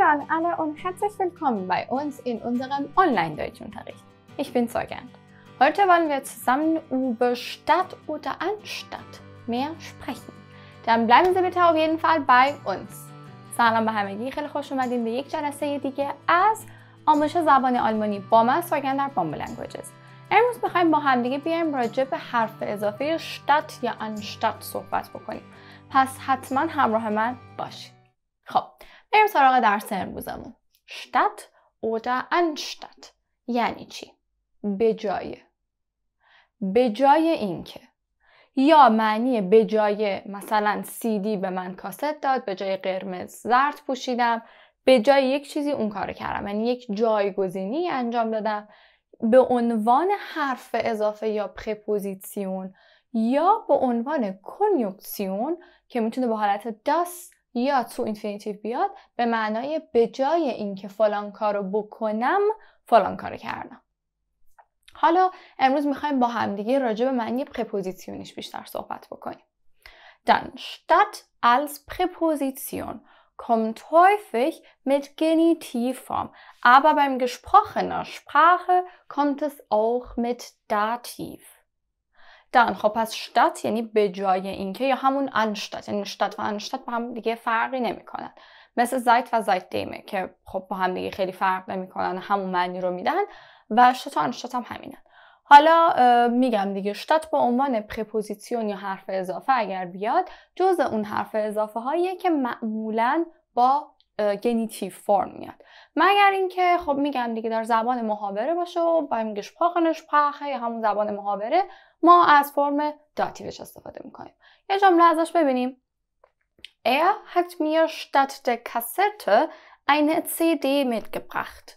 Hallo an alle und herzlich willkommen bei uns in unserem Online-Deutschunterricht. Ich bin Zeugern. Heute wollen wir zusammen über Stadt oder Anstadt mehr sprechen. Dann bleiben Sie bitte auf jeden Fall bei uns. سلام به همگی خیلی خوش اومدیم به یک جلسه دیگه از آموزش زبان آلمانی با من سوگن در بامبو لنگویجز امروز میخوایم با همدیگه بیایم راجع به حرف اضافه شتت یا انشتت صحبت بکنیم پس حتما همراه من باشید خب بریم سراغ درس امروزمون شتت ان انشتت یعنی چی به جای به جای اینکه یا معنی به جای مثلا دی به من کاست داد به جای قرمز زرد پوشیدم به جای یک چیزی اون کار کردم یعنی یک جایگزینی انجام دادم به عنوان حرف اضافه یا پرپوزیسیون یا به عنوان کنیوکسیون که میتونه به حالت داست یا تو اینفینیتیو بیاد به معنای به جای اینکه فلان کار رو بکنم فلان کار کردم حالا امروز میخوایم با همدیگه راجع به معنی پرپوزیسیونش بیشتر صحبت بکنیم Dann statt als Präposition kommt häufig mit Genitivform, aber beim gesprochener Sprache kommt es auch mit Dativ. دان خب پس شتت یعنی به جای اینکه یا همون انشتت یعنی شتت و انشتت با هم دیگه فرقی نمیکنن مثل زایت و زایت دیمه که خب با هم دیگه خیلی فرق نمیکنن همون معنی رو میدن و شتت و انشتت هم همینن حالا میگم دیگه شتت با عنوان پرپوزیسیون یا حرف اضافه اگر بیاد جز اون حرف اضافه هاییه که معمولا با گنیتیو فرم میاد مگر اینکه خب میگم دیگه در زبان محاوره باشه و با گش پاخنش پخه یا همون زبان محاوره ما از فرم داتیوش استفاده میکنیم یه جمله ازش ببینیم Er hat mir statt der Kassette eine CD mitgebracht.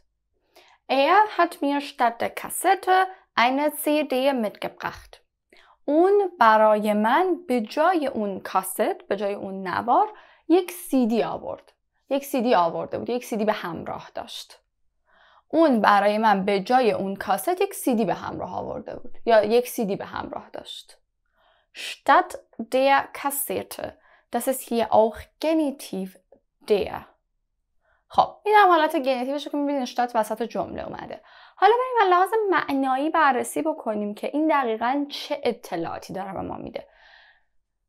Er hat mir statt der Kassette eine CD mitgebracht. اون برای من به جای اون کاست به جای اون نوار یک سی دی آورد. یک سیدی آورده بود یک سیدی به همراه داشت اون برای من به جای اون کاست یک سیدی به همراه آورده بود یا یک سیدی به همراه داشت statt der Kassette das ist hier auch Genitiv der خب این هم حالت گنتیوش که میبینید شتت وسط جمله اومده حالا بریم و لازم معنایی بررسی بکنیم که این دقیقا چه اطلاعاتی داره به ما میده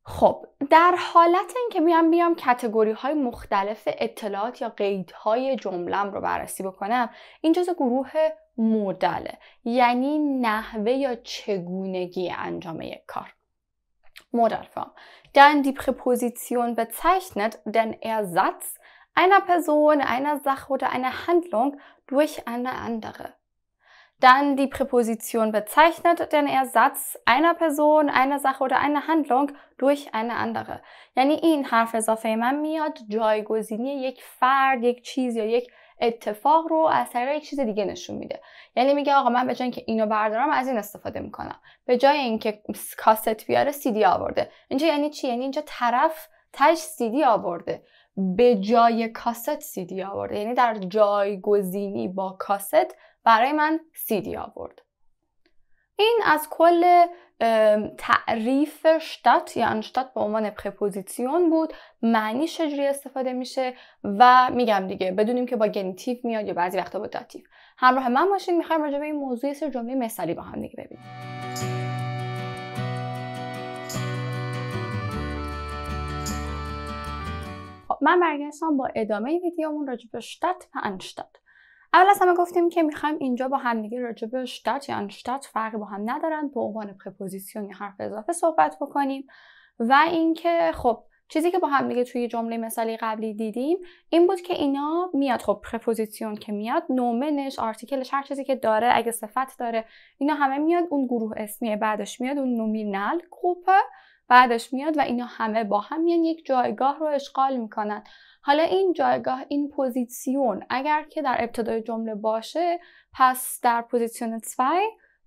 خب در حالت اینکه میام بیام کتگوری های مختلف اطلاعات یا قیدهای جملم رو بررسی بکنم این جزء گروه مودله یعنی نحوه یا چگونگی انجام یک کار مدال form. دی die Präposition bezeichnet den Ersatz einer Person, einer Sache oder einer Handlung durch eine andere. dann die Präposition bezeichnet den Ersatz einer Person, einer Sache oder einer Handlung durch eine andere. یعنی این حرف اضافه من میاد جایگزینی یک فرد، یک چیز یا یک اتفاق رو از طریق یک چیز دیگه نشون میده یعنی میگه آقا من به جای اینکه اینو بردارم از این استفاده میکنم به جای اینکه کاست بیاره سیدی آورده اینجا یعنی چی یعنی اینجا طرف تش سیدی آورده به جای کاست سیدی آورد یعنی در جایگزینی با کاست برای من سیدی آورد این از کل تعریف شتات یا یعنی انشتات به عنوان پرپوزیسیون بود معنی شجری استفاده میشه و میگم دیگه بدونیم که با گنیتیو میاد یا بعضی وقتا با داتیو همراه من ماشین میخوایم راجع به این موضوع سر جمله مثالی با هم دیگه ببینیم من برگشتم با ادامه ویدیومون راجع به شتت و انشتت اول از همه گفتیم که میخوایم اینجا با همدیگه راجع به شتت یا انشتت فرقی با هم ندارن به عنوان پرپوزیسیون یا حرف اضافه صحبت بکنیم و اینکه خب چیزی که با هم توی جمله مثالی قبلی دیدیم این بود که اینا میاد خب پرپوزیسیون که میاد نومنش آرتیکلش هر چیزی که داره اگه صفت داره اینا همه میاد اون گروه اسمی بعدش میاد اون نومینال گروپه بعدش میاد و اینا همه با هم میان یک جایگاه رو اشغال میکنن حالا این جایگاه این پوزیسیون اگر که در ابتدای جمله باشه پس در پوزیسیون 2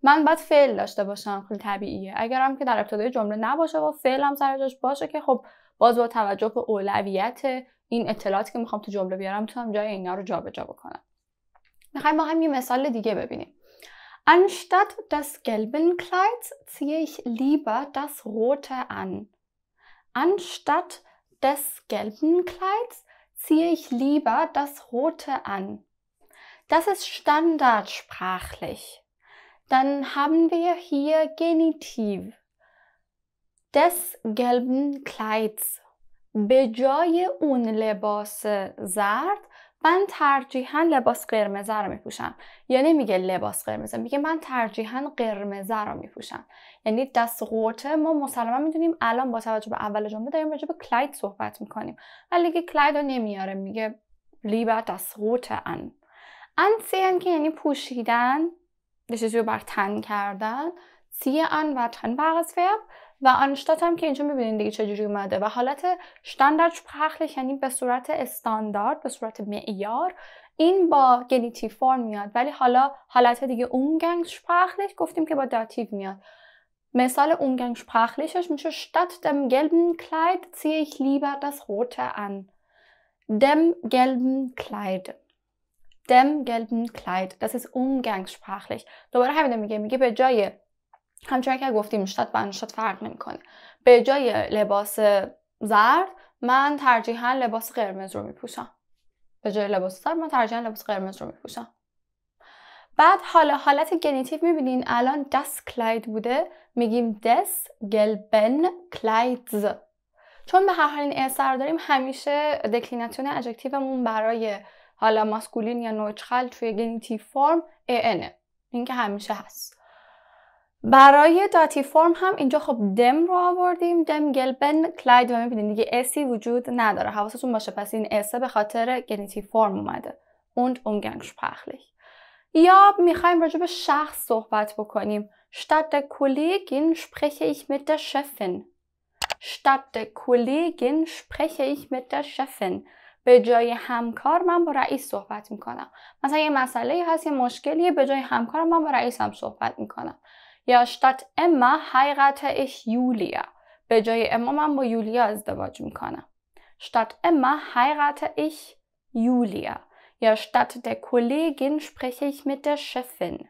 من باید فعل داشته باشم خیلی طبیعیه هم که در ابتدای جمله نباشه و فعلم سر جاش باشه که خب باز با توجه به اولویت این اطلاعاتی که میخوام تو جمله بیارم تو هم جای اینا رو جابجا جا بکنم میخوایم با هم یه مثال دیگه ببینیم Anstatt des gelben Kleids ziehe ich lieber das rote an. Anstatt des gelben Kleids ziehe ich lieber das rote an. Das ist standardsprachlich. Dann haben wir hier Genitiv des gelben Kleids. Bejoye جای lebose لباس من ترجیحا لباس قرمزه رو میپوشم یا نمیگه لباس قرمز میگه من ترجیحا قرمزه رو میپوشم یعنی دست قورته ما مسلما میدونیم الان با توجه به اول جمله داریم راجع به کلاید صحبت میکنیم ولی که کلاید رو نمیاره میگه لیبه دست قورته ان ان که یعنی پوشیدن یه بر تن کردن ان و تن بغز و آنشتات هم که اینجا میبینید دیگه چجوری اومده و حالت شتندر پخلش یعنی به صورت استاندارد به صورت معیار این با گنیتی فرم میاد ولی حالا حالت دیگه اونگنگ پخلش گفتیم که با داتیب میاد مثال اونگنگ پخلشش میشه شتت دم گلبن کلید سی ایک لیبر دست خورت ان دم گلبن کلید دم گلبن کلید دست از اونگنگ شپخلش دوباره همینه میگه میگه به جای همچنان که گفتیم شد به شد فرق نمیکنه به جای لباس زرد من ترجیحا لباس قرمز رو میپوشم به جای لباس زرد من ترجیحا لباس قرمز رو میپوشم بعد حالا حالت گنیتیو میبینین الان دس کلاید بوده میگیم دس گلبن کلایدز چون به هر حال این اثر داریم همیشه دکلیناتیون اجکتیومون برای حالا ماسکولین یا نوچخل توی گنیتیو فرم ا اینکه همیشه هست برای داتی فرم هم اینجا خب دم رو آوردیم دم گلبن کلاید و میبینید دیگه اسی وجود نداره حواستون باشه پس این اسه به خاطر گنیتی فرم اومده und umgangssprachlich یا میخوایم راجع به شخص صحبت بکنیم statt der Kollegin spreche ich mit der Chefin statt der Kollegin spreche ich به جای همکار من با رئیس صحبت میکنم مثلا یه مسئله هست یه مشکلیه به جای همکار من با رئیسم صحبت میکنم یا statt اما heirate ایش یولیا به جای اما من با یولیا ازدواج میکنم. Statt اما heirate ایش یولیا یا statt der Kollegin spreche ich mit der Chefin.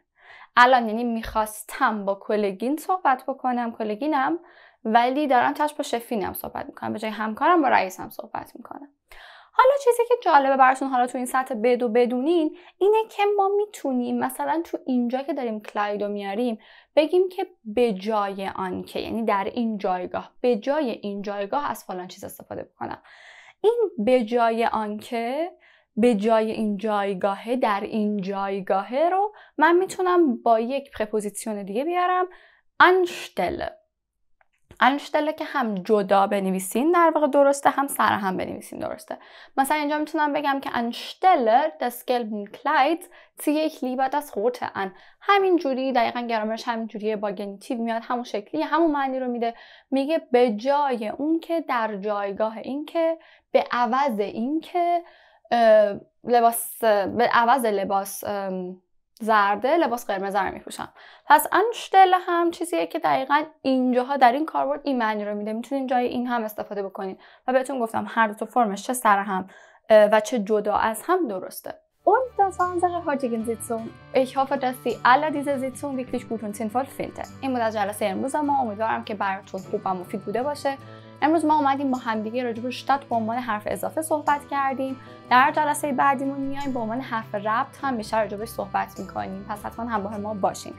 الان یعنی میخواستم با کلگین صحبت بکنم کلگینم ولی دارم تش با شفینم صحبت میکنم به جای همکارم با رئیسم صحبت میکنم حالا چیزی که جالبه براتون حالا تو این سطح بدو بدونین اینه که ما میتونیم مثلا تو اینجا که داریم کلاید میاریم بگیم که به جای آنکه یعنی در این جایگاه به جای این جایگاه از فلان چیز استفاده بکنم این به جای آنکه به جای این جایگاهه در این جایگاهه رو من میتونم با یک پرپوزیسیون دیگه بیارم انشتله انشتله که هم جدا بنویسین در واقع درسته هم سرهم بنویسین درسته مثلا اینجا میتونم بگم که انشتله das گلبن کلید تی یک لیبه das خورته همین جوری دقیقا گرامش همین جوریه با گنیتیو میاد همون شکلی همون معنی رو میده میگه به جای اون که در جایگاه این که به عوض این که لباس به عوض لباس زرده لباس قرمز رو میپوشم پس انشتل هم چیزیه که دقیقا اینجاها در این کاربرد این معنی رو میده میتونین جای این هم استفاده بکنین و بهتون گفتم هر دو تا فرمش چه سر هم و چه جدا از هم درسته Und das war unsere heutige Sitzung. Ich hoffe, dass Sie alle diese Sitzung wirklich gut und sinnvoll finden. این بود از جلسه امروز ما امیدوارم که براتون خوب و مفید بوده باشه امروز ما اومدیم با همدیگه راجع به به عنوان حرف اضافه صحبت کردیم در جلسه بعدیمون میایم به عنوان حرف ربط هم بیشتر راجع صحبت میکنیم پس حتما همراه ما باشین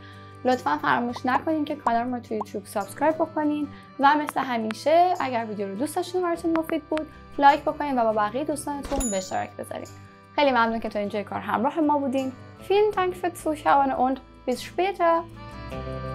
لطفا فراموش نکنین که کانال ما توی یوتیوب سابسکرایب بکنین و مثل همیشه اگر ویدیو رو دوست داشتین براتون مفید بود لایک بکنین و با بقیه دوستانتون به اشتراک بذارین خیلی ممنون که تا اینجای کار همراه ما بودین. فیلم Dank فت Zuschauen اوند. بیس